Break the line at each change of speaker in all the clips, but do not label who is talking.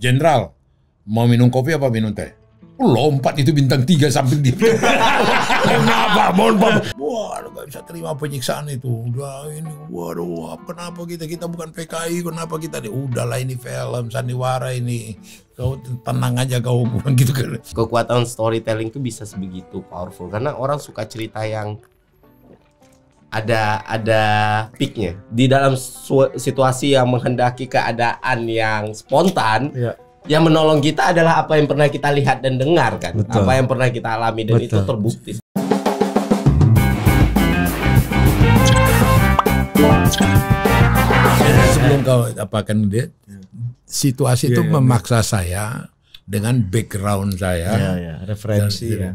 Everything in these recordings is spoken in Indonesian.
Jenderal, mau minum kopi apa minum teh? Oh, lompat itu bintang tiga sambil dia kenapa mohon pak wah lu gak bisa terima penyiksaan itu udah ini waduh kenapa kita kita bukan PKI kenapa kita Udah udahlah ini film sandiwara ini kau tenang aja kau bukan gitu
kan kekuatan storytelling itu bisa sebegitu powerful karena orang suka cerita yang ada ada peaknya di dalam situasi yang menghendaki keadaan yang spontan ya. yang menolong kita adalah apa yang pernah kita lihat dan dengar kan Betul. apa yang pernah kita alami dan Betul. itu
terbukti sebelum kau apa kan dia situasi yeah, itu yeah, iya, memaksa yeah. saya dengan background saya yeah, yeah. referensi dan, ya.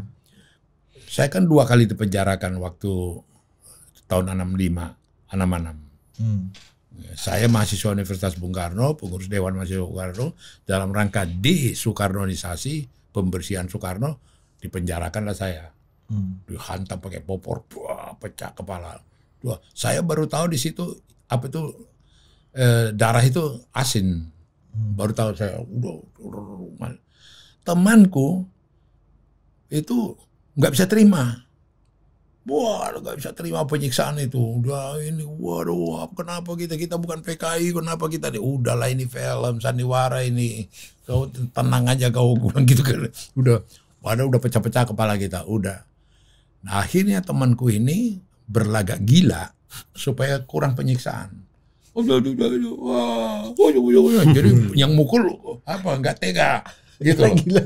saya kan dua kali dipenjarakan waktu tahun 65, 66. Hmm. Saya mahasiswa Universitas Bung Karno, pengurus Dewan Mahasiswa Bung Karno, dalam rangka di Soekarnoisasi, pembersihan Soekarno, dipenjarakanlah saya. Hmm. Dihantam pakai popor, buah, pecah kepala. Buah. saya baru tahu di situ apa itu e, darah itu asin. Hmm. Baru tahu saya udah temanku itu nggak bisa terima Wah, gak bisa terima penyiksaan itu. Udah ini, waduh, kenapa kita kita bukan PKI, kenapa kita Udah Udahlah ini film sandiwara ini. Kau tenang aja kau bilang gitu kan. Udah, waduh, udah pecah-pecah kepala kita. Udah. Nah, akhirnya temanku ini berlagak gila supaya kurang penyiksaan. Jadi yang mukul apa Gak tega gitu gila, gila.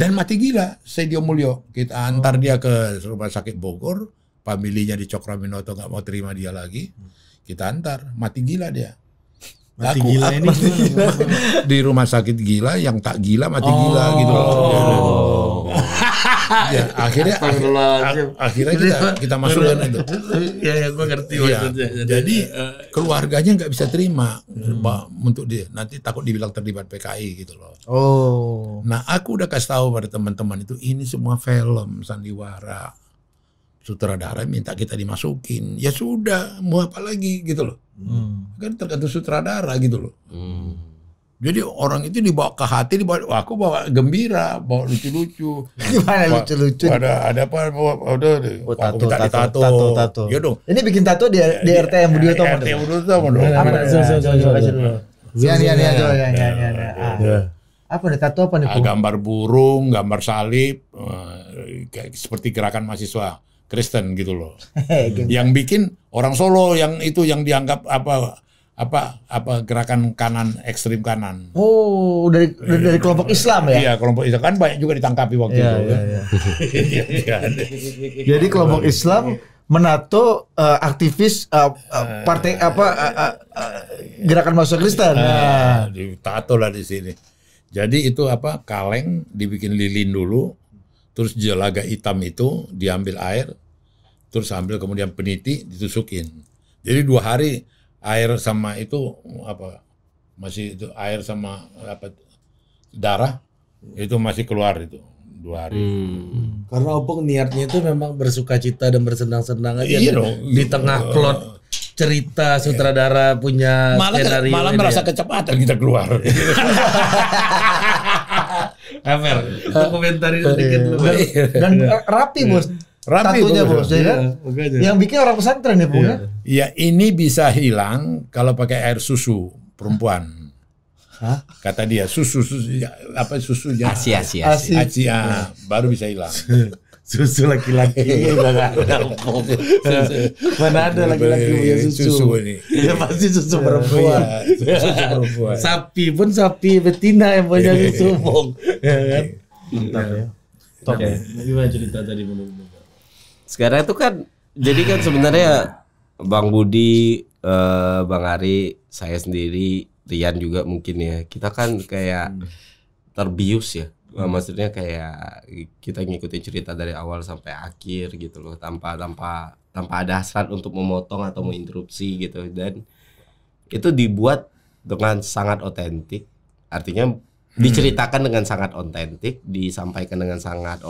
dan mati gila Sedio Mulyo kita antar dia ke rumah sakit Bogor familinya di Cokraminoto nggak mau terima dia lagi kita antar mati gila dia mati Laku, gila ini mati gila. di rumah sakit gila yang tak gila mati oh. gila gitu loh. Oh ya, akhirnya akhir, akhirnya kita iya. kita masukkan itu. ya ya gue ngerti ya, Jadi eh, eh, keluarganya nggak bisa terima hmm. untuk dia nanti takut dibilang terlibat PKI gitu loh. Oh. Nah aku udah kasih tahu pada teman-teman itu ini semua film sandiwara sutradara minta kita dimasukin ya sudah mau apa lagi gitu loh. Hmm. Kan tergantung sutradara gitu loh. Hmm jadi orang itu dibawa ke hati, dibawa aku bawa gembira, bawa lucu-lucu. Gimana lucu-lucu? Ada ada apa? Ada oh, tato, tato, tato, tato, tato. Ya dong.
Ini bikin tato di, di RT yang berdua tahu. RT yang berdua tahu dong. Apa? Iya iya iya iya iya iya. iya, iya. Ah. iya. Apa nih tato apa nih? Ah,
gambar burung, gambar salib, eh, seperti gerakan mahasiswa Kristen gitu loh.
Gitu.
yang bikin orang Solo yang itu yang dianggap apa apa apa gerakan kanan ekstrim kanan.
Oh dari dari, dari kelompok Islam ya? Iya
kelompok Islam kan banyak juga ditangkapi waktu ya, itu. Ya, ya. Jadi kelompok
Islam menato uh, aktivis uh, uh, partai apa uh, uh, gerakan masuk Kristen. Uh, ah,
ditato lah di sini. Jadi itu apa kaleng dibikin lilin dulu, terus jelaga hitam itu diambil air, terus ambil kemudian peniti ditusukin. Jadi dua hari air sama itu apa masih itu air sama apa darah itu masih keluar itu dua hari. Hmm. Karena opung
niatnya itu memang bersuka cita dan bersenang-senang aja iya dong. di tengah plot cerita sutradara punya malam skenario malah merasa ya. kecepatan kita keluar. Amer, dokumenter sedikit iya. dan iya. rapi
iya. bos. Rapi tatunya bos, ya, ya. kan? Yang bikin orang pesantren ya, Bu iya. ya.
Ya, ini bisa hilang kalau pakai air susu perempuan. Hah? Kata dia susu susu ya, apa susu asi, asi, asi. asi. Ah, baru bisa hilang. susu laki-laki iya, mana ada mana ada laki-laki punya iya, susu. susu ini
ya pasti susu perempuan susu perempuan sapi pun sapi betina yang punya susu bong ya kan mantap ya Top. ya Gimana cerita tadi menurutmu?
Sekarang itu kan jadi kan sebenarnya Bang Budi, uh, Bang Ari, saya sendiri, Rian juga mungkin ya. Kita kan kayak terbius ya. Hmm. Maksudnya kayak kita ngikutin cerita dari awal sampai akhir gitu loh tanpa tanpa tanpa ada hasrat untuk memotong atau hmm. menginterupsi gitu dan itu dibuat dengan sangat otentik. Artinya hmm. diceritakan hmm. dengan sangat otentik, disampaikan dengan sangat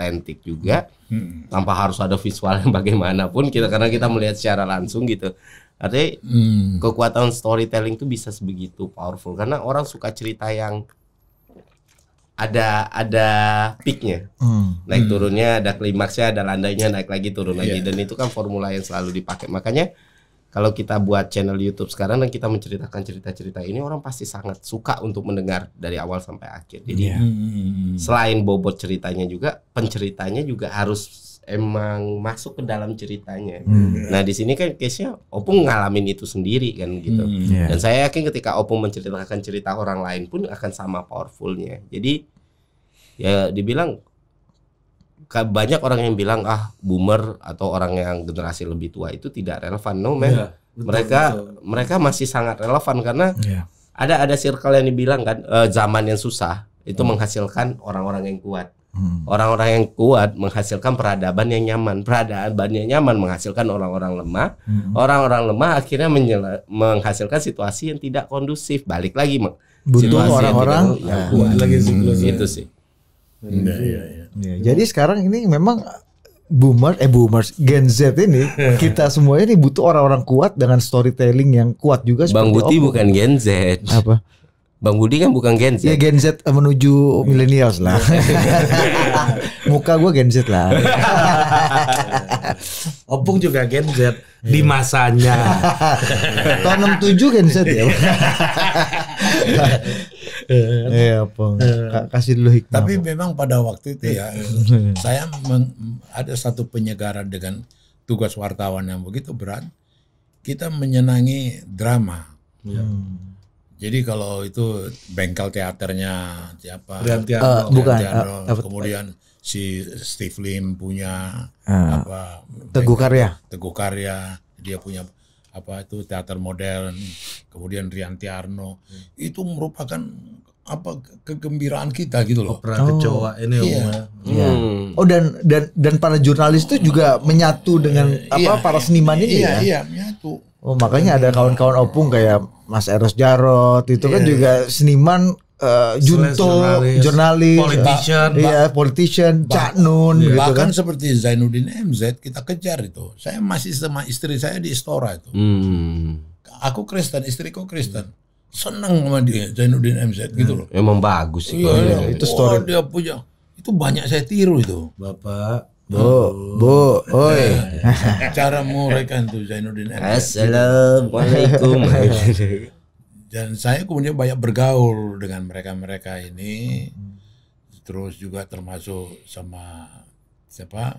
otentik juga hmm. tanpa harus ada visual yang bagaimanapun kita karena kita melihat secara langsung gitu artinya hmm. kekuatan storytelling itu bisa sebegitu powerful karena orang suka cerita yang ada ada peaknya hmm. naik hmm. turunnya ada klimaksnya ada landainya naik lagi turun lagi iya. dan itu kan formula yang selalu dipakai makanya kalau kita buat channel YouTube sekarang dan kita menceritakan cerita-cerita ini orang pasti sangat suka untuk mendengar dari awal sampai akhir. Jadi yeah. Hmm. selain bobot ceritanya juga penceritanya juga harus emang masuk ke dalam ceritanya. Mm. Nah di sini kan case-nya Opung ngalamin itu sendiri kan gitu. Mm, yeah. Dan saya yakin ketika Opung menceritakan cerita orang lain pun akan sama powerfulnya. Jadi ya dibilang banyak orang yang bilang ah boomer atau orang yang generasi lebih tua itu tidak relevan no man yeah, betul, mereka betul. mereka masih sangat relevan karena yeah. ada ada circle yang dibilang kan uh, zaman yang susah itu mm. menghasilkan orang-orang yang kuat hmm. orang-orang mm. yang kuat menghasilkan peradaban yang nyaman peradaban yang nyaman menghasilkan orang-orang lemah hmm. orang-orang mm. lemah akhirnya menghasilkan situasi yang tidak kondusif balik lagi butuh orang-orang yang,
yang
kuat lagi hmm, itu sih Iya iya, iya, iya. jadi
sekarang ini memang eh, boomers, eh boomers Gen Z ini kita semua ini butuh orang-orang kuat dengan storytelling yang
kuat juga Bang Budi bukan Gen Z. Apa? Bang Budi kan bukan Gen Z. Ya Gen Z eh,
menuju
millennials lah. Muka gue Gen Z lah.
Opung juga Gen Z di iya. masanya.
Tahun 67 Gen Z ya. Iya, iya,
iya, kasih dulu hikmah. Tapi apa?
memang pada waktu itu ya iya. saya meng, ada satu penyegaran dengan tugas wartawan yang begitu berat. Kita menyenangi drama. Ya. Hmm. Jadi kalau itu bengkel teaternya siapa? Rian Tiano. Uh, bukan. Tiano. Uh, eh, eh, Kemudian si Steve Lim punya uh, apa? Teguh Karya. Teguh Karya dia punya apa itu teater modern, kemudian Rianti Arno, hmm. itu merupakan apa kegembiraan kita gitu loh. Opera oh. kecoa ini iya. Iya. Hmm. Oh
dan dan dan para jurnalis itu juga menyatu dengan iya. apa iya, para seniman iya, ini iya, ya. Iya, menyatu. Oh makanya ada kawan-kawan opung kayak Mas Eros Jarot itu kan iya. kan juga seniman uh, junto, jurnalis, jurnalis politician, ya, iya, politician, Cak Nun, iya. gitu bahkan kan. seperti
Zainuddin MZ kita kejar itu. Saya masih sama istri saya di Istora itu.
Hmm.
Aku Kristen, istriku Kristen. Senang sama dia Zainuddin MZ gitu loh. Emang bagus sih. Iya, iya. itu gitu. story. Oh, dia punya. Itu banyak saya tiru itu. Bapak Bu,
bu, oi.
Cara mereka itu Zainuddin MZ. Assalamualaikum. dan saya kemudian banyak bergaul dengan mereka-mereka ini hmm. terus juga termasuk sama siapa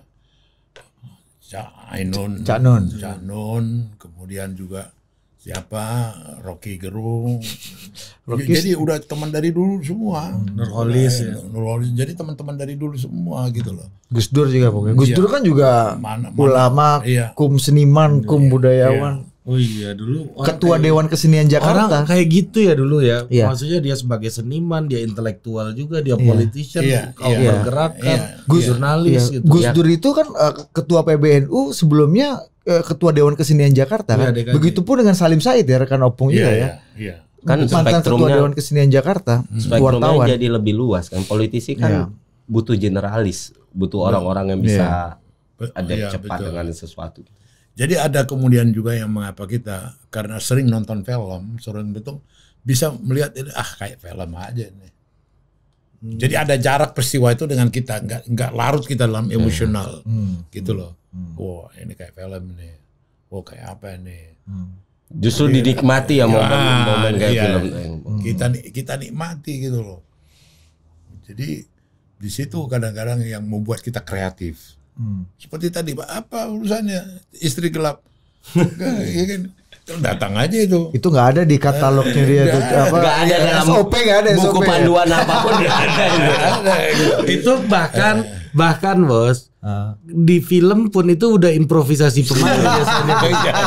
Cak Ainun Cak Nun Cak Nun kemudian juga siapa Rocky Gerung Rocky jadi udah teman dari dulu semua Nurholis ya. Nurholis jadi teman-teman dari dulu semua gitu loh Gus Dur juga pokoknya Gus iya. Dur kan juga mana, mana,
ulama iya. kum seniman kum iya, budayawan iya. Oh iya dulu ketua kayak, Dewan Kesenian Jakarta. Orang kayak gitu ya dulu ya. Yeah. Maksudnya
dia sebagai seniman, dia intelektual juga, dia yeah. politician, yeah. kaum yeah. bergerakan, yeah. Gus, iya. jurnalis yeah. gitu. Gus iya. Dur
itu kan uh, ketua PBNU sebelumnya uh, ketua Dewan Kesenian Jakarta yeah, kan. Begitupun dengan Salim Said ya rekan opung yeah, yeah. ya. Iya.
Yeah kan, kan mantan ketua Dewan
Kesenian Jakarta
hmm. wartawan jadi lebih luas kan politisi kan yeah. butuh generalis butuh orang-orang yang iya. bisa
yeah. ada yeah, cepat betul. dengan sesuatu jadi ada kemudian juga yang mengapa kita karena sering nonton film, sering betul gitu, bisa melihat ini ah kayak film aja nih. Hmm. Jadi ada jarak peristiwa itu dengan kita, nggak nggak larut kita dalam iya. emosional, hmm. gitu loh. Hmm. hmm. wow, ini kayak film nih, wow, kayak apa ini. Hmm. Justru Jadi, didikmati ya, ya momen-momen kayak iya, film. Hmm. Kita kita nikmati gitu loh. Jadi di situ kadang-kadang yang membuat kita kreatif. Hmm. Seperti tadi Pak, apa urusannya istri gelap? Iya kan?
datang aja itu. Itu nggak ada di katalognya dia. Gak, itu, apa, gak
ada dalam SOP nggak ada. Buku panduan
apapun nggak ada. Gitu. ada itu bahkan bahkan bos
ah. di film pun itu udah improvisasi pemain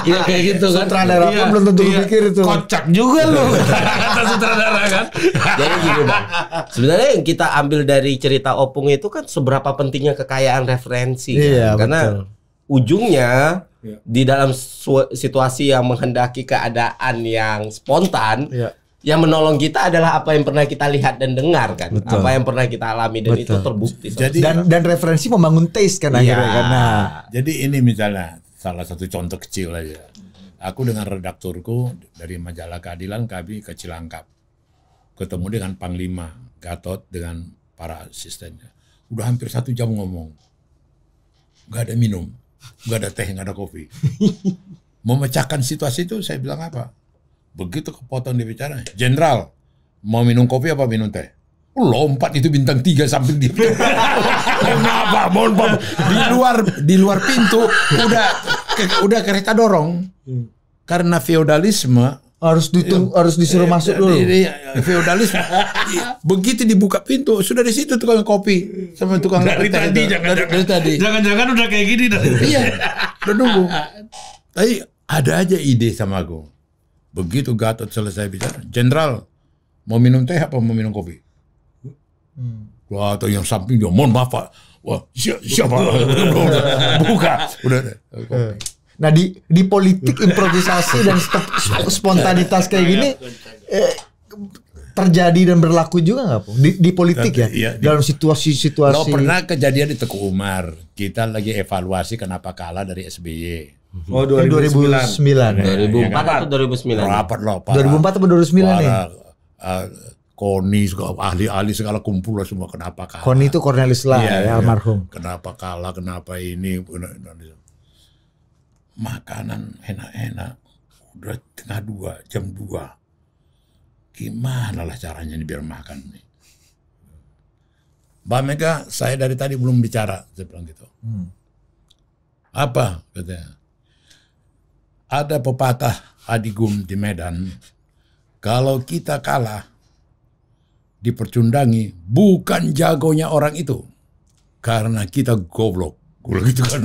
ya, kayak gitu kan sutradara iya. pun belum tentu mikir itu kocak juga lu kata sutradara kan jadi gitu bang
sebenarnya yang kita ambil dari cerita opung itu kan seberapa pentingnya kekayaan referensi kan. iya, karena ujungnya Ya. di dalam situasi yang menghendaki keadaan yang spontan yeah. yang menolong kita adalah apa yang pernah kita lihat dan
dengar kan Betul. apa yang pernah kita alami dan Betul. itu terbukti jadi dan
dan referensi membangun taste kan yeah. akhirnya kan ya. nah.
jadi ini misalnya salah satu contoh kecil aja aku dengan redakturku dari majalah keadilan kami ke Cilangkap ketemu dengan Panglima Gatot dengan para asistennya udah hampir satu jam ngomong nggak ada minum nggak ada teh, nggak ada kopi. Memecahkan situasi itu saya bilang apa? Begitu kepotong dia bicara, jenderal mau minum kopi apa minum teh? lompat itu bintang tiga sambil di kenapa mohon pam di luar di luar pintu udah ke, udah kereta dorong hmm. karena feodalisme harus ditunggu, ya, harus disuruh ya, masuk ya, dulu. Ini, iya, iya, iya. feudalisme. Begitu dibuka pintu, sudah di situ tukang kopi sama tukang dari tadi, itu. jangan, dari, jangan, dari tadi. Jangan-jangan
udah kayak gini dari.
iya, udah nunggu. Tapi ada aja ide sama aku. Begitu Gatot selesai bicara, Jenderal mau minum teh apa mau minum kopi? Hmm. Wah, atau yang samping dia mohon maaf Pak. Wah, siapa? siapa? Buka. Udah.
Kopi. Nah di di politik improvisasi dan spontanitas kayak gini eh, terjadi dan berlaku juga nggak po di, di politik ya iya, dalam situasi-situasi. Kalau pernah
kejadian di Teguh Umar kita lagi evaluasi kenapa kalah dari SBY.
Oh 2009. 2009. 2004 ya, atau 2009? Rapat loh. Eh, 2004 atau 2009 nih?
Koni segala ahli-ahli segala kumpul lah semua kenapa kalah. Koni itu Cornelis lah iya, ya, ya, ya, almarhum. Kenapa kalah, kenapa ini makanan enak-enak udah tengah dua jam dua gimana lah caranya nih biar makan nih Mbak Mega saya dari tadi belum bicara saya bilang gitu hmm. apa katanya ada pepatah Adigum di Medan kalau kita kalah dipercundangi bukan jagonya orang itu karena kita goblok Gue gitu kan.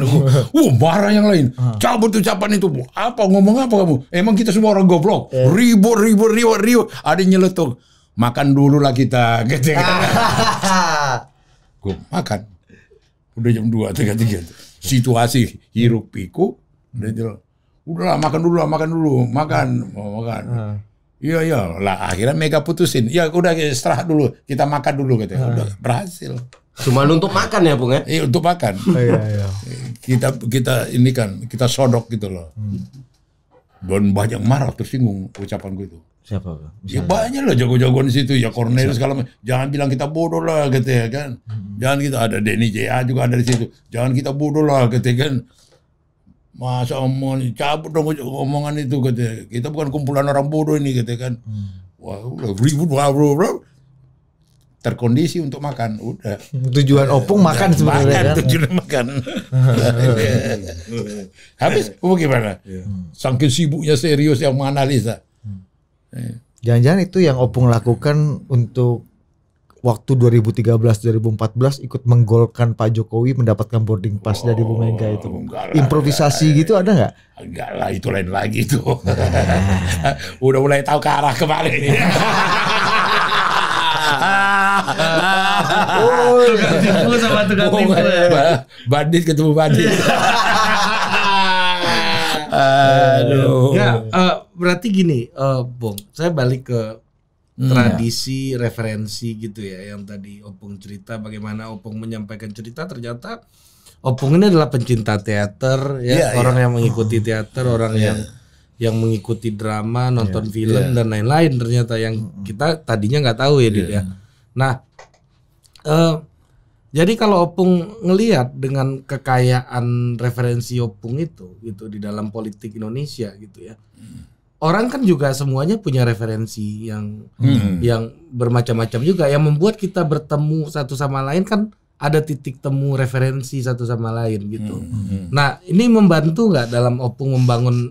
Wah marah yang lain. Ah. Cabut ucapan itu. Apa ngomong apa kamu? Emang kita semua orang goblok. Eh. Ribut, ribut, ribut, ribut. Ada nyeletuk. Makan dulu lah kita. Gitu, gitu. gue makan. Udah jam dua tiga tiga Situasi hirup piku. Udah, udah lah makan dulu lah, makan dulu. Makan, mau oh, makan. Ah. Iya iya lah akhirnya Mega putusin. Ya udah istirahat dulu, kita makan dulu gitu. Ah. Udah berhasil. Cuma untuk makan ya, Bung ya? Iya, untuk makan. Oh, iya, iya. Kita kita ini kan kita sodok gitu loh. Hmm. Dan banyak marah tersinggung ucapan gue itu. Siapa? Misalnya. Ya banyak lah jago-jagoan di situ ya Cornelius kalau Jangan bilang kita bodoh lah gitu ya kan. Hmm. Jangan kita ada Denny JA juga ada di situ. Jangan kita bodoh lah gitu ya kan. Masa omongan cabut dong omongan itu gitu. Ya. Kita bukan kumpulan orang bodoh ini gitu ya kan. Hmm. Wah, ribut, bro bla terkondisi untuk makan udah tujuan opung makan sebenarnya makan, kan? tujuan makan habis oh gimana iya. saking sibuknya serius yang menganalisa
hmm. jangan-jangan itu yang opung lakukan untuk waktu 2013 2014 ikut menggolkan Pak Jokowi mendapatkan boarding pass oh,
dari Bu Mega itu. Oh, lah,
Improvisasi enggak, gitu ada nggak?
Enggak lah itu lain lagi tuh. Udah mulai tahu ke arah kemarin. oh, tukang tipu sama tukang tipu. Ya. Bandit ketemu bandit. Aduh. Ya, uh,
berarti gini, uh, Bung, saya balik ke hmm, ya. tradisi, ya. referensi gitu ya, yang tadi Opung cerita bagaimana Opung menyampaikan cerita ternyata Opung ini adalah pencinta teater, ya, ya orang ya. yang mengikuti teater, orang yeah. yang yang mengikuti drama, nonton yeah, film yeah. dan lain-lain ternyata yang kita tadinya nggak tahu ya, yeah. dia. ya. Iya. Nah, eh, jadi kalau Opung ngelihat dengan kekayaan referensi Opung itu gitu di dalam politik Indonesia gitu ya. Orang kan juga semuanya punya referensi yang hmm. yang bermacam-macam juga yang membuat kita bertemu satu sama lain kan ada titik temu referensi satu sama lain
gitu. Hmm. hmm. hmm.
Nah, ini membantu nggak dalam Opung membangun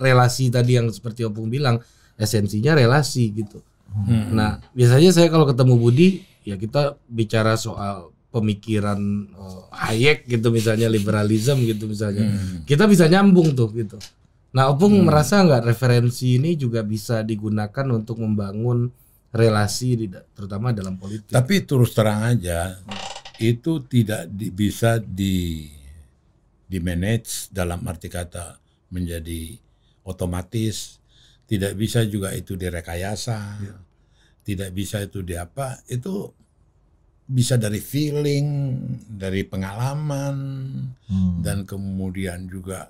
relasi tadi yang seperti Opung bilang esensinya relasi gitu. Hmm. Nah, biasanya saya kalau ketemu Budi, ya kita bicara soal pemikiran uh, Hayek gitu misalnya liberalisme gitu misalnya. Hmm. Kita bisa nyambung tuh gitu. Nah, Opung hmm. merasa nggak referensi ini juga bisa digunakan untuk membangun relasi di, terutama dalam politik.
Tapi terus terang aja itu tidak di, bisa di di manage dalam arti kata menjadi otomatis, tidak bisa juga itu direkayasa. Ya tidak bisa itu di apa itu bisa dari feeling, dari pengalaman, hmm. dan kemudian juga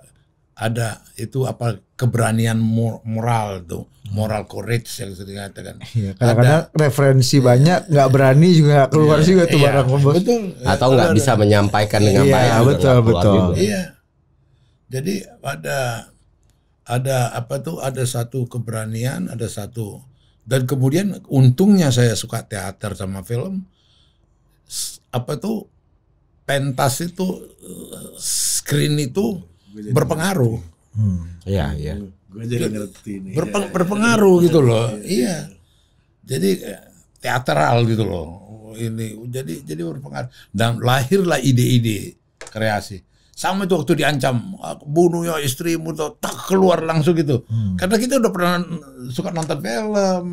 ada itu apa keberanian moral tuh hmm. moral courage yang sering katakan ya, kadang
referensi iya. banyak nggak berani juga keluar iya, juga tuh iya, barang
betul atau nggak bisa menyampaikan
dengan iya, baik gitu, betul betul gitu.
iya jadi ada ada apa tuh ada satu keberanian ada satu dan kemudian untungnya saya suka teater sama film apa itu pentas itu screen itu berpengaruh hmm. Iya, ya gue jadi ngerti nih Berpeng, berpengaruh iya, iya. gitu loh iya jadi eh, teateral gitu loh oh, ini jadi jadi berpengaruh dan lahirlah ide-ide kreasi sama itu waktu diancam ah, bunuh ya istrimu tuh tak keluar langsung gitu hmm. karena kita udah pernah suka nonton film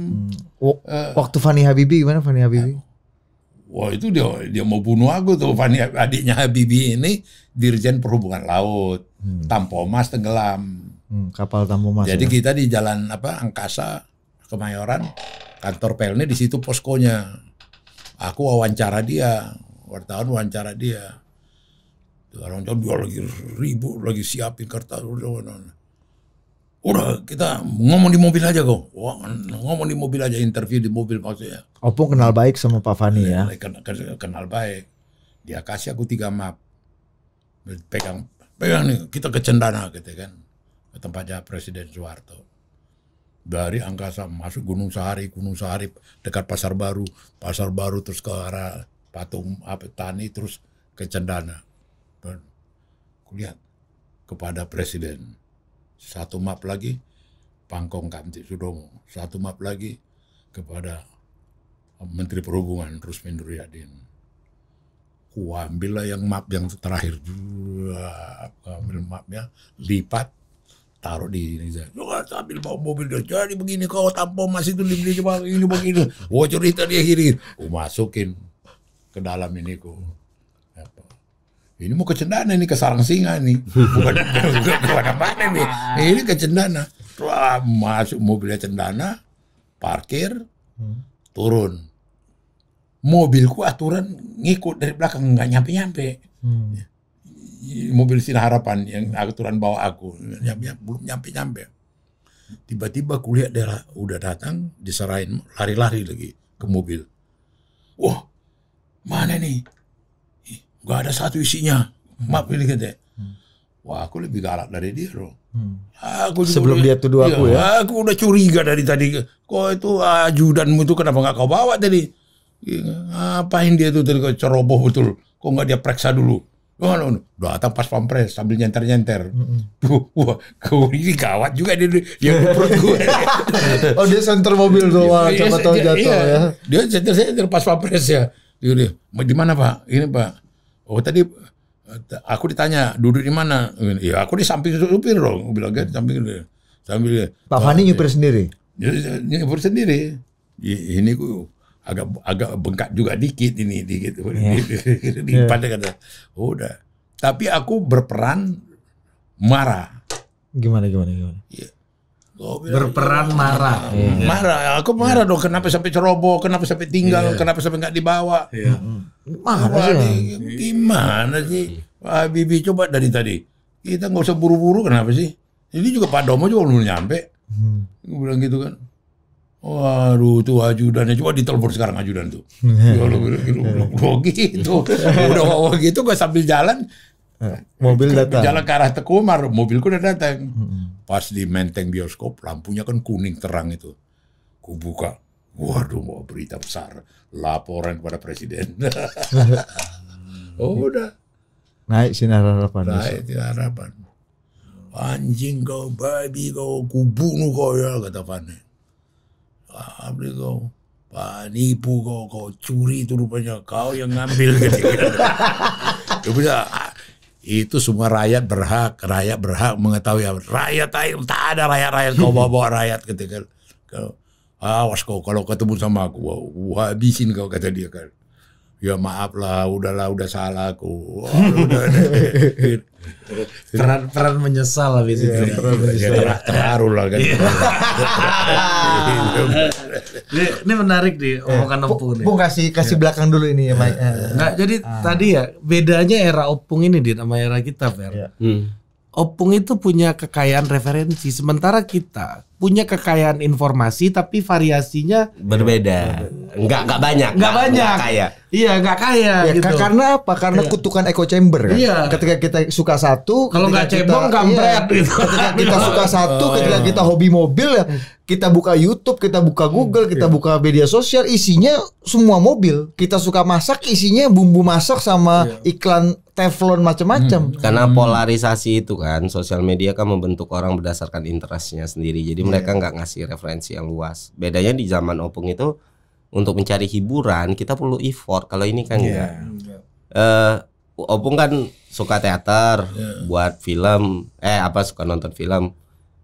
hmm. uh, waktu Fanny Habibie gimana Fanny Habibie eh.
wah itu dia dia mau bunuh aku tuh Fanny adiknya Habibie ini dirjen perhubungan laut hmm. Tampomas tenggelam hmm, kapal Tampomas jadi ya. kita di jalan apa Angkasa Kemayoran kantor Pelni di situ poskonya aku wawancara dia wartawan wawancara dia sekarang jam dua lagi ribu, lagi siapin kertas. Udah, udah, udah. udah kita ngomong di mobil aja kok. Ngomong di mobil aja, interview di mobil maksudnya.
Opung kenal baik sama Pak Fani ya?
Eh, kenal, kenal baik. Dia kasih aku tiga map. Pegang, pegang nih, kita ke Cendana gitu kan. tempatnya Presiden Soeharto. Dari angkasa masuk Gunung Sahari, Gunung Sahari dekat Pasar Baru, Pasar Baru terus ke arah patung apa tani terus ke Cendana lihat ya, kepada presiden. Satu map lagi Pangkong Kanti Sudomo, satu map lagi kepada eh, Menteri Perhubungan Rusmin Duryadin. Ku ambillah yang map yang terakhir, ambil mapnya, lipat, taruh di ini saya. ambil bawa mobil dia jadi begini kau tampol masih itu dibeli coba ini begini. Wah cerita dia gini. Ku masukin ke dalam ini ku ini mau ke Cendana ini ke Sarang Singa nih bukan bukan kemana-mana nih ah. ini ke Cendana Wah, masuk mobilnya Cendana parkir hmm. turun mobilku aturan ngikut dari belakang nggak nyampe nyampe hmm. Ya. mobil sinar Harapan yang aturan bawa aku nyampe, belum nyampe nyampe tiba-tiba kulihat dia udah datang diserahin lari-lari lagi ke mobil wah mana nih Gak ada satu isinya. Hmm. Maaf ini gitu Wah, aku lebih galak dari dia loh. Hmm. Ya, aku Sebelum dia tuduh aku iya, ya, Aku udah curiga dari tadi. Kok itu ah, ajudanmu itu kenapa nggak kau bawa tadi? Iya, ngapain dia tuh tadi kau ceroboh betul? Kok nggak dia periksa dulu? Oh, no, no. Datang pas pampres sambil nyenter-nyenter. Mm -hmm. Wah, kau ini gawat juga dia dia perut gue. oh, dia senter mobil tuh. Wah, iya, coba tahu jatuh ya. Dia senter-senter pas pampres ya. Dia, dia, di mana Pak? Ini Pak oh tadi aku ditanya duduk di mana ya aku di samping supir dong bilang gitu samping sambil Pak Fani oh, ya. Ya, nyupir sendiri nyupir sendiri ini aku agak agak bengkak juga dikit ini dikit di pada kata oh, udah tapi aku berperan marah gimana gimana gimana ya, berperan marah. Ya. Marah, aku marah ya. dong. Kenapa sampai ceroboh? Kenapa sampai tinggal? ya. Kenapa sampai nggak dibawa? Ya. Marah nih, Gimana sih? Pak Bibi coba dari tadi. Kita nggak usah buru-buru kenapa sih? Ini juga Pak Domo juga belum nyampe. Hmm. Gue bilang gitu kan. Waduh tuh ajudannya coba ditelepon sekarang ajudan tuh. Ya lu gitu. Udah gitu gue sambil jalan Nah, mobil datang. Jalan ke arah Tekumar, mobilku udah datang. Hmm. Pas di menteng bioskop, lampunya kan kuning terang itu. Kubuka, waduh mau berita besar, laporan kepada presiden. oh udah.
Naik sinar harapan. Naik
sinar harapan. Anjing kau, babi kau, kubunuh kau ya, kata Fane. Abdi kau, panipu kau, kau curi itu rupanya, kau yang ngambil. Dia bilang, itu semua rakyat berhak, rakyat berhak mengetahui apa rakyat tak ada rakyat-rakyat kau bawa-bawa rakyat ketika kau awas ah, kau kalau ketemu sama aku, wah habisin kau kata dia kan ya maaf lah udahlah udah salah aku oh, peran peran menyesal habis itu iya, ya, terharu lah kan iya.
ini, ini menarik nih eh, omongan opung nih. Bung
kasih kasih iya. belakang dulu ini ya Mike nah
jadi ah. tadi ya bedanya era opung ini di sama era kita Ver. Hmm. opung itu punya kekayaan referensi sementara kita punya kekayaan informasi tapi variasinya
berbeda. Iya, enggak enggak banyak. Enggak
banyak. Gak kaya.
Iya, enggak kaya ya, gitu. Karena apa? Karena iya. kutukan echo chamber kan. Iya. Ketika kita suka satu, kalau enggak cebong iya. kampret iya, gitu. Ketika kita suka satu, oh, ketika iya. kita hobi mobil ya, kita buka YouTube, kita buka Google, kita iya. buka media sosial, isinya semua mobil. Kita suka masak, isinya bumbu masak sama iya. iklan Teflon macam-macam. Hmm.
Karena polarisasi itu kan, sosial media kan membentuk orang berdasarkan interestnya sendiri. Jadi yeah. mereka nggak ngasih referensi yang luas bedanya di zaman opung itu untuk mencari hiburan kita perlu effort kalau ini kan enggak iya. yeah. Iya. uh, opung kan suka teater yeah. buat film eh apa suka nonton film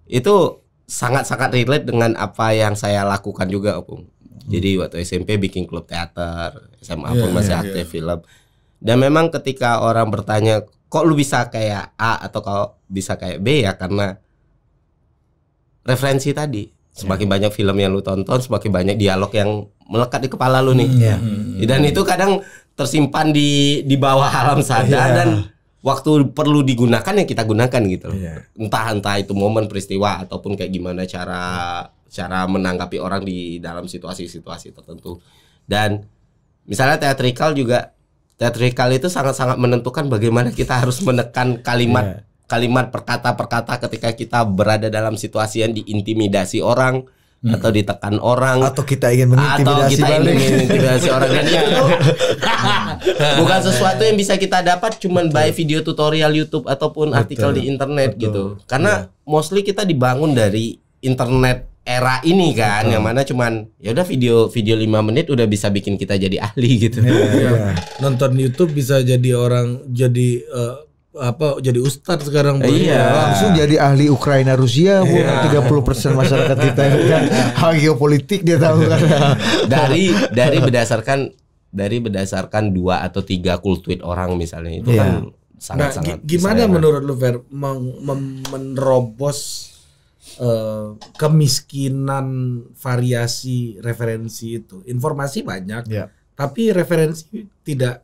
itu sangat-sangat relate dengan apa yang saya lakukan juga opung jadi hmm. waktu SMP bikin klub teater SMA yeah, pun masih yeah, aktif yeah. film dan memang ketika orang bertanya kok lu bisa kayak A atau kok bisa kayak B ya karena referensi tadi. Semakin yeah. banyak film yang lu tonton, semakin banyak dialog yang melekat di kepala lu nih. Yeah. Hmm. Dan itu kadang tersimpan di di bawah alam sadar yeah. dan waktu perlu digunakan yang kita gunakan gitu Yeah. Ya. Entah entah itu momen peristiwa ataupun kayak gimana cara cara menanggapi orang di dalam situasi-situasi tertentu. Dan misalnya teatrikal juga teatrikal itu sangat-sangat menentukan bagaimana kita harus menekan kalimat yeah kalimat perkata perkata ketika kita berada dalam situasi yang diintimidasi orang hmm. atau ditekan orang atau kita ingin mengintimidasi atau kita ingin mengintimidasi orang kan bukan sesuatu yang bisa kita dapat cuman Betul. by video tutorial YouTube ataupun Betul. artikel di internet Betul. gitu karena ya. mostly kita dibangun dari internet era ini kan Betul. yang mana cuman ya udah video video 5 menit udah bisa bikin kita jadi ahli gitu. Yeah, yeah.
Nonton YouTube bisa jadi orang jadi uh, apa
jadi ustadz sekarang eh, iya. langsung
jadi ahli Ukraina Rusia iya. tiga puluh persen masyarakat kita yang hal geopolitik dia tahu kan dari dari
berdasarkan dari berdasarkan dua atau tiga tweet orang misalnya itu yeah. kan nah, sangat sangat gimana disayang.
menurut lu Fer menerobos uh, kemiskinan variasi referensi itu informasi banyak yeah. tapi referensi tidak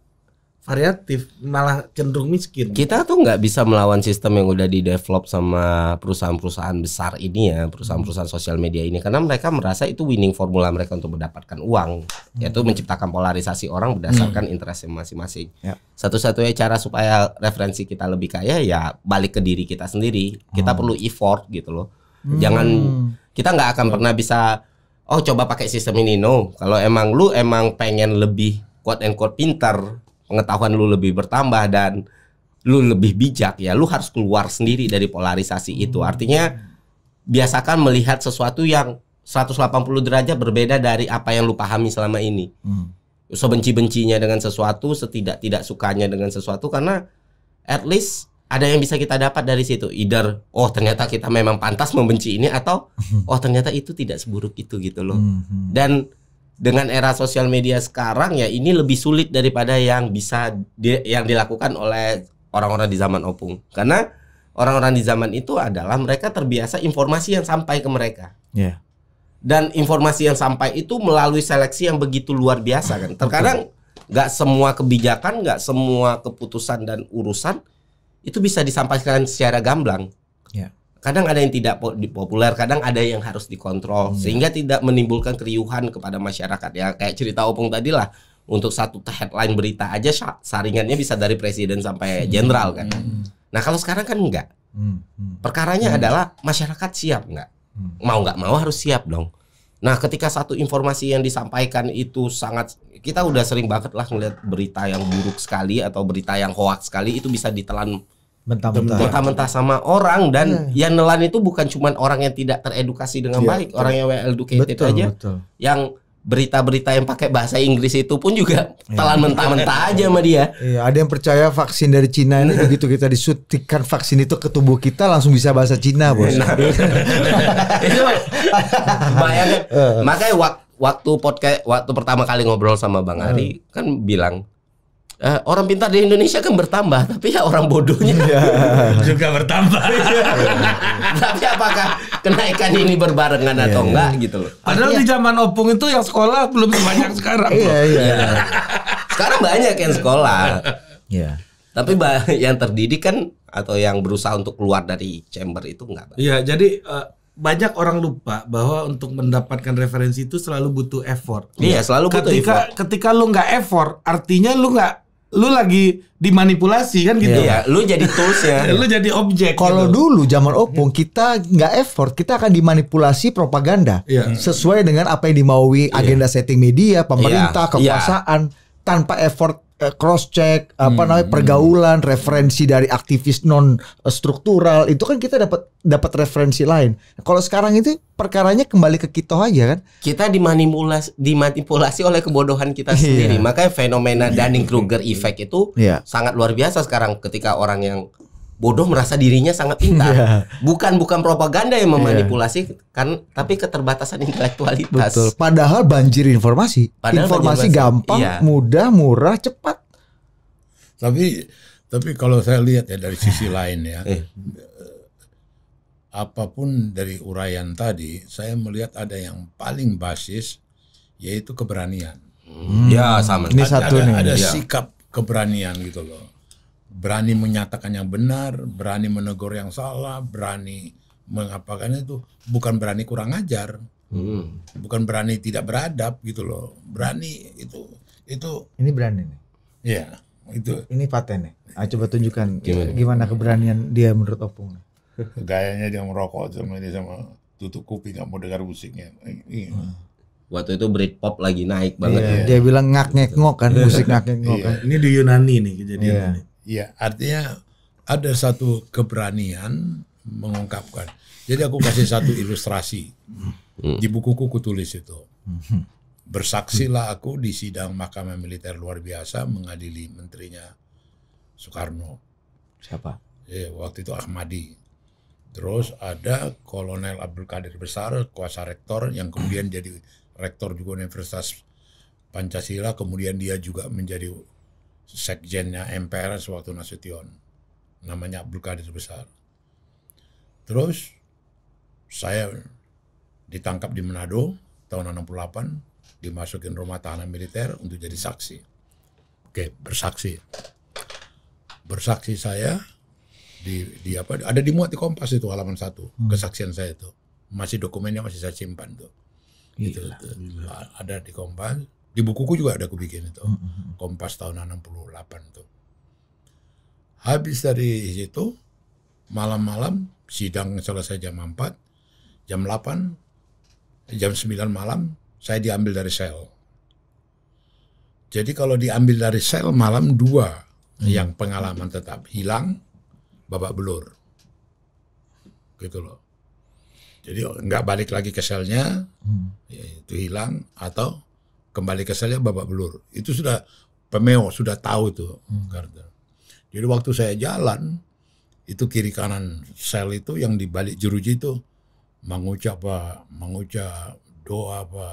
variatif malah cenderung miskin.
Kita tuh nggak bisa melawan sistem yang udah di develop sama perusahaan-perusahaan besar ini ya, perusahaan-perusahaan sosial media ini karena mereka merasa itu winning formula mereka untuk mendapatkan uang, hmm. yaitu menciptakan polarisasi orang berdasarkan hmm. interest masing-masing. Ya. Satu-satunya cara supaya referensi kita lebih kaya ya balik ke diri kita sendiri. Kita hmm. perlu effort gitu loh. Hmm. Jangan kita nggak akan ya. pernah bisa oh coba pakai sistem ini no. Kalau emang lu emang pengen lebih kuat and kuat pintar pengetahuan lu lebih bertambah dan lu lebih bijak ya lu harus keluar sendiri dari polarisasi itu hmm. artinya biasakan melihat sesuatu yang 180 derajat berbeda dari apa yang lu pahami selama ini hmm. sebenci-bencinya dengan sesuatu setidak-tidak sukanya dengan sesuatu karena at least ada yang bisa kita dapat dari situ. Either oh ternyata kita memang pantas membenci ini atau hmm. oh ternyata itu tidak seburuk itu gitu loh. -hmm. hmm. Dan dengan era sosial media sekarang ya ini lebih sulit daripada yang bisa di, yang dilakukan oleh orang-orang di zaman opung karena orang-orang di zaman itu adalah mereka terbiasa informasi yang sampai ke mereka yeah. dan informasi yang sampai itu melalui seleksi yang begitu luar biasa kan terkadang nggak semua kebijakan nggak semua keputusan dan urusan itu bisa disampaikan secara gamblang yeah kadang ada yang tidak populer, kadang ada yang harus dikontrol hmm. sehingga tidak menimbulkan keriuhan kepada masyarakat ya kayak cerita Opung tadi lah untuk satu headline berita aja saringannya bisa dari presiden sampai hmm. jenderal kan. Hmm. Nah kalau sekarang kan enggak. Hmm. Hmm. Perkaranya hmm. adalah masyarakat siap enggak? Hmm. Mau enggak mau harus siap dong. Nah ketika satu informasi yang disampaikan itu sangat kita udah sering banget lah melihat berita yang buruk sekali atau berita yang hoax sekali itu bisa ditelan mentah-mentah sama orang dan yeah. Hmm. yang nelan itu bukan cuman orang yang tidak teredukasi dengan yeah, baik, orang yang well educated betul, aja. Betul. Yang berita-berita yang pakai bahasa Inggris itu pun juga iya. telan mentah-mentah aja sama dia.
Iya, ada yang percaya vaksin dari Cina ini begitu kita disuntikan vaksin itu ke tubuh kita langsung bisa bahasa Cina, Bos. Nah,
itu bayangin. Makanya waktu podcast waktu pertama kali ngobrol sama Bang Ari kan bilang uh, orang pintar di Indonesia kan bertambah, tapi ya orang bodohnya yeah. juga bertambah. Iya. tapi apakah kenaikan ini berbarengan iya, atau yeah. enggak gitu loh?
Padahal Artinya, di zaman opung itu yang sekolah belum sebanyak sekarang. Iya iya. Yeah. sekarang banyak yang sekolah. Iya.
Yeah. Tapi yang terdidik kan atau yang berusaha untuk keluar dari chamber itu enggak.
Iya, jadi uh, banyak orang lupa bahwa untuk mendapatkan referensi itu selalu butuh effort. Iya, selalu butuh effort. Ketika lu nggak effort, artinya lu nggak lu lagi dimanipulasi kan gitu. ya lu jadi tools ya lu jadi objek. Kalau
gitu. dulu zaman opung kita nggak effort, kita akan dimanipulasi propaganda iya. sesuai dengan apa yang dimaui agenda iya. agenda setting media, pemerintah, iya. kekuasaan tanpa effort Eh, cross check apa namanya hmm. pergaulan referensi dari aktivis non eh, struktural itu kan kita dapat dapat referensi lain kalau sekarang itu perkaranya kembali ke kita aja kan
kita dimanipulasi dimanipulasi oleh kebodohan kita iya. sendiri makanya fenomena Dunning Kruger effect itu yeah. sangat luar biasa sekarang ketika orang yang bodoh merasa dirinya sangat pintar. Yeah. Bukan bukan propaganda yang memanipulasi yeah. kan tapi
keterbatasan intelektualitas. Betul.
Padahal banjir informasi. Padahal informasi banjir gampang, iya. mudah, murah, cepat.
Tapi tapi kalau saya lihat ya dari sisi lain ya. Eh. eh. Apapun dari uraian tadi, saya melihat ada yang paling basis yaitu keberanian. Hmm. Ya, sama. Ini ada, satu ada, nih. Ada iya. sikap keberanian gitu loh berani menyatakan yang benar, berani menegur yang salah, berani mengapakan itu bukan berani kurang ajar, hmm. bukan berani tidak beradab gitu loh, berani itu itu ini berani nih, ya
itu ini paten nih, ah, coba tunjukkan gimana, gimana keberanian dia menurut opung
gayanya dia merokok sama dia sama tutup kuping nggak mau dengar musiknya, iya. waktu itu Pop lagi naik banget. Yeah. Dia bilang
ngak ngek ngok kan iya. musik ngak ngek ngok iya. kan. Ini di Yunani nih kejadian yeah. ini.
Iya, artinya ada satu keberanian mengungkapkan. Jadi aku kasih satu ilustrasi hmm. di bukuku kutulis itu. Hmm. Bersaksilah aku di sidang Mahkamah Militer luar biasa mengadili menterinya Soekarno. Siapa? Iya, waktu itu Ahmadi. Terus ada Kolonel Abdul Kadir Besar, kuasa rektor yang kemudian jadi rektor juga Universitas Pancasila, kemudian dia juga menjadi sekjennya MPR sewaktu Nasution namanya Abdul Qadir Besar terus saya ditangkap di Manado tahun 68 dimasukin rumah tahanan militer untuk jadi saksi oke bersaksi bersaksi saya di, di apa ada dimuat di Kompas itu halaman satu hmm. kesaksian saya itu masih dokumennya masih saya simpan tuh gila, gitu gila. ada di Kompas di bukuku juga ada aku bikin itu. Mm-hmm. Kompas tahun 68 itu. Habis dari situ, malam-malam sidang selesai jam 4, jam 8, jam 9 malam saya diambil dari sel. Jadi kalau diambil dari sel malam dua hmm. yang pengalaman tetap hilang, babak belur. Gitu loh. Jadi nggak balik lagi ke selnya, hmm. Ya itu hilang atau kembali ke selnya babak belur. Itu sudah Pemeo sudah tahu itu hmm. Jadi waktu saya jalan itu kiri kanan sel itu yang di balik jeruji itu mengucap apa, mengucap doa apa,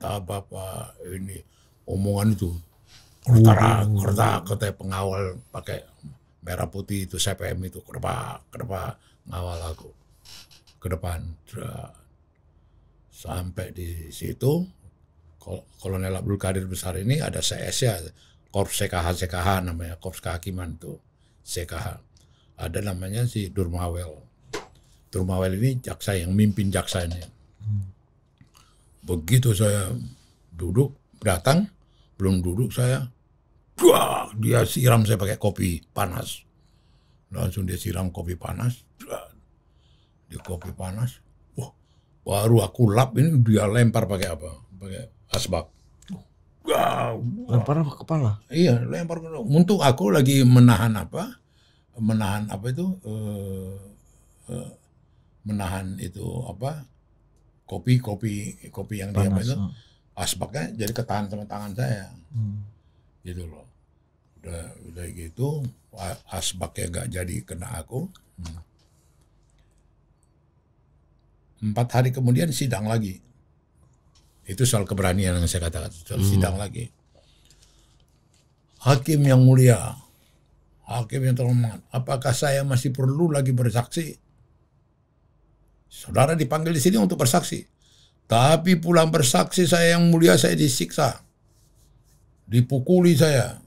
tab apa ini omongan itu. Kertara, kerta, kerta pengawal pakai merah putih itu CPM itu kerpa, kerpa ngawal aku ke depan sampai di situ Kolonel Abdul Kadir Besar ini ada cs ya Korps CKH CKH namanya, Korps Kehakiman itu CKH. Ada namanya si Durmawel. Durmawel ini jaksa yang mimpin jaksa ini. Begitu saya duduk, datang, belum duduk saya, Wah, dia siram saya pakai kopi panas. Langsung dia siram kopi panas. di kopi panas. Wah, baru aku lap ini dia lempar pakai apa? Pakai asbak. Wow. Lempar apa kepala? Iya, lempar ke Untuk aku lagi menahan apa? Menahan apa itu? E, e, menahan itu apa? Kopi, kopi, kopi yang dia itu hmm. asbaknya jadi ketahan sama tangan saya. Hmm. Gitu loh. Udah, udah gitu asbaknya gak jadi kena aku. Hmm. Empat hari kemudian sidang lagi. Itu soal keberanian yang saya katakan. Soal hmm. sidang lagi. Hakim yang mulia, hakim yang terhormat, apakah saya masih perlu lagi bersaksi? Saudara dipanggil di sini untuk bersaksi. Tapi pulang bersaksi saya yang mulia saya disiksa. Dipukuli saya.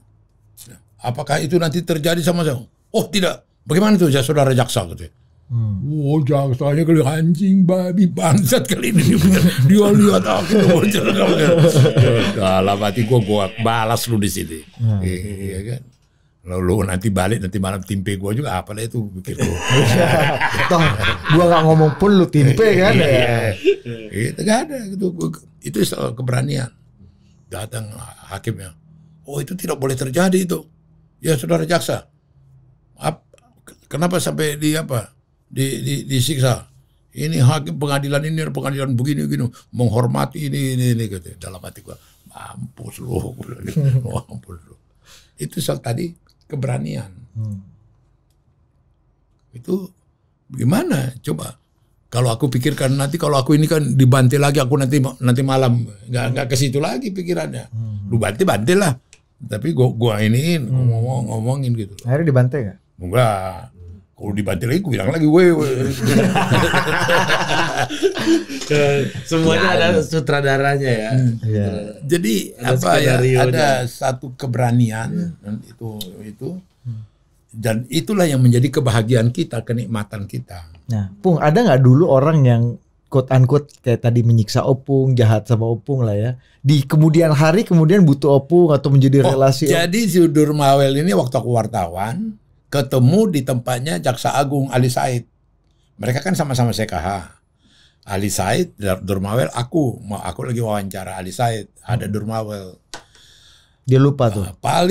Apakah itu nanti terjadi sama saya? Oh tidak. Bagaimana itu ya, saudara jaksa gitu ya? Hmm. Oh, jaksanya kali anjing babi bangsat kali ini dia lihat aku bocor kamu. Dalam hati gua gua balas lu di sini. Hmm. Iya kan. Lalu nanti balik nanti malam timpe gua juga apa lah itu pikir gua. Toh gua gak ngomong pun lu timpe kan. Iya. Itu gak ada gitu. Itu soal keberanian. Datang hakimnya. Oh itu tidak boleh terjadi itu. Ya saudara jaksa. kenapa sampai di apa? di, di, disiksa. Ini hakim pengadilan ini, pengadilan begini, begini, menghormati ini, ini, ini, gitu. Dalam hati gua, mampus lu, mampus lu. Itu soal tadi keberanian. Hmm. Itu gimana? Coba kalau aku pikirkan nanti kalau aku ini kan dibantai lagi aku nanti nanti malam nggak nggak ke situ lagi pikirannya hmm. lu bantai bantai lah tapi gua gua iniin hmm. ngomong ngomongin gitu
akhirnya dibantai nggak
enggak kalau dibantai lagi, gue bilang lagi, gue. Semuanya iya, ada iya. sutradaranya ya. ya. Jadi apa ya? Ada satu keberanian dan hmm. itu itu hmm. dan itulah yang menjadi kebahagiaan kita, kenikmatan kita. Nah,
Pung, ada nggak dulu orang yang quote unquote kayak tadi menyiksa opung, jahat sama opung lah ya. Di kemudian hari kemudian butuh opung atau menjadi oh, relasi.
Jadi si Durmawel ini waktu aku wartawan, ketemu di tempatnya Jaksa Agung Ali Said. Mereka kan sama-sama CKH. Ali Said, Durmawel, aku, mau, aku lagi wawancara Ali Said, ada Durmawel. Dia lupa tuh. Uh, ah, Pak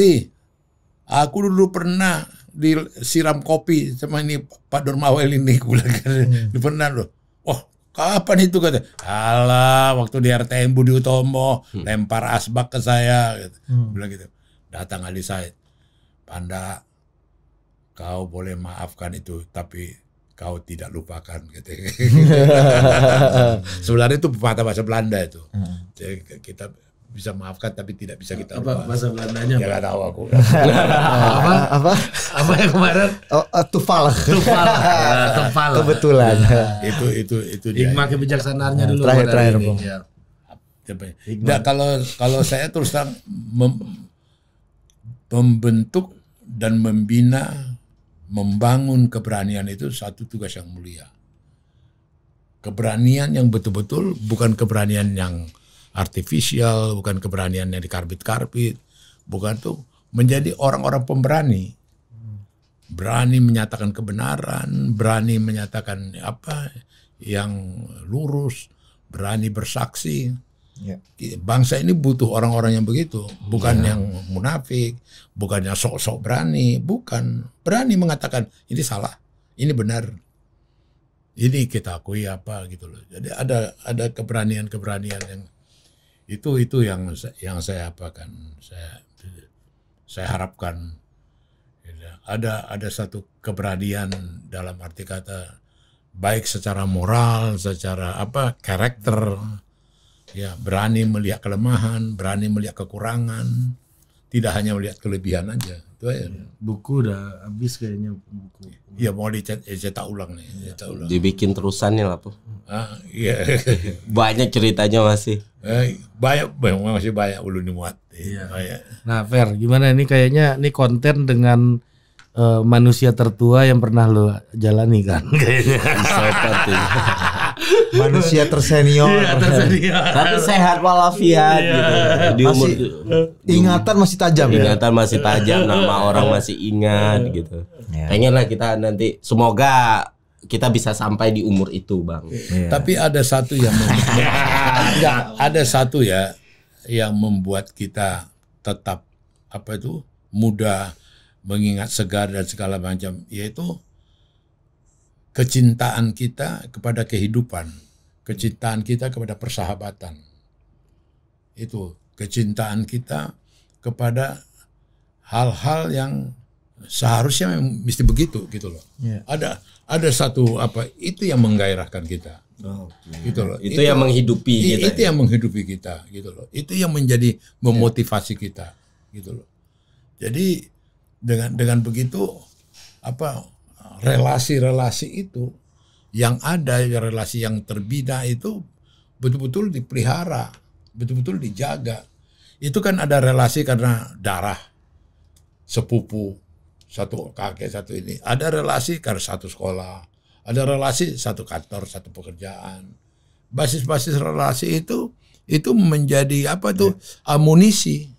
aku dulu pernah disiram kopi sama ini Pak Durmawel ini, aku hmm. pernah loh. Wah, kapan itu kata? Alah, waktu di RTM Budi Utomo, hmm. lempar asbak ke saya, gitu. Hmm. bilang gitu. Datang Ali Said, Panda, kau boleh maafkan itu tapi kau tidak lupakan gitu. Sebenarnya itu pepatah bahasa Belanda itu. Hmm. Jadi kita bisa maafkan tapi tidak bisa kita apa lupa. bahasa Belandanya ya nggak tahu aku apa apa apa yang kemarin oh, uh, tufal
tufal ya, tufal kebetulan ya. itu itu itu dia. hikmah kebijaksanaannya dulu terakhir terakhir ini. bung ya.
Nah, kalau kalau saya terus terang membentuk dan membina membangun keberanian itu satu tugas yang mulia. Keberanian yang betul-betul bukan keberanian yang artifisial, bukan keberanian yang dikarbit-karbit, bukan tuh menjadi orang-orang pemberani. Berani menyatakan kebenaran, berani menyatakan apa yang lurus, berani bersaksi. Yeah. Bangsa ini butuh orang-orang yang begitu, bukan yeah. yang munafik, bukan yang sok-sok berani, bukan berani mengatakan ini salah, ini benar, ini kita akui apa gitu loh. Jadi ada ada keberanian-keberanian yang itu itu yang yang saya apakan, saya saya harapkan gitu. ada ada satu keberanian dalam arti kata baik secara moral, secara apa karakter. Hmm ya berani melihat kelemahan, berani melihat kekurangan, tidak hanya melihat kelebihan aja. Itu aja. Ya, buku udah habis kayaknya buku. Ya mau dicetak ya, cetak ulang nih, ya. cetak ulang. Dibikin terusannya lah tuh. Ah, iya.
banyak ceritanya masih. Eh, banyak, masih banyak ulun dimuat. Iya. Banyak. Nah,
Fer, gimana ini kayaknya ini konten dengan uh, manusia tertua yang pernah lo jalani kan
kayaknya. manusia tersenior. Iya, tersenior.
Tapi sehat walafiat iya. gitu. Di umur,
masih, ingatan
masih tajam ya? ingatan ya. masih tajam, iya. nama orang masih ingat
iya. gitu. Ya. lah kita nanti semoga kita bisa sampai di umur itu, Bang. Iya. Tapi
ada satu yang ya, ada satu ya yang membuat kita tetap apa itu muda mengingat segar dan segala macam yaitu kecintaan kita kepada kehidupan kecintaan kita kepada persahabatan. Itu kecintaan kita kepada hal-hal yang seharusnya mesti begitu gitu loh. Yeah. Ada ada satu apa itu yang menggairahkan kita. gitu loh. Itu, itu yang menghidupi i, kita. Itu ya. yang menghidupi kita gitu loh. Itu yang menjadi memotivasi yeah. kita gitu loh. Jadi dengan dengan begitu apa relasi-relasi itu yang ada relasi yang terbina itu betul-betul dipelihara, betul-betul dijaga. Itu kan ada relasi karena darah, sepupu, satu kakek, satu ini. Ada relasi karena satu sekolah, ada relasi satu kantor, satu pekerjaan. Basis-basis relasi itu itu menjadi apa tuh? Ya. Amunisi.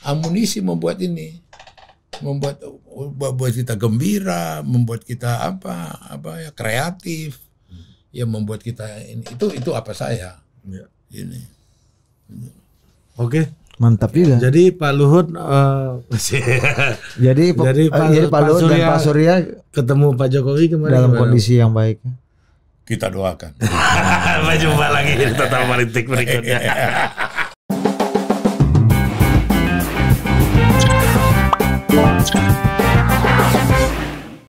Amunisi membuat ini membuat membuat kita gembira, membuat kita apa apa ya kreatif, hmm. ya membuat kita ini itu itu apa saya ya. ini.
Oke. Okay. Mantap juga. Jadi Pak Luhut uh, eh, jadi jadi
Pak, jadi Pak eh, Luhut Surya, dan Pak Surya
ketemu Pak Jokowi kemarin dalam gimana? kondisi yang baik. Kita doakan.
Jumpa lagi di total politik berikutnya. Thank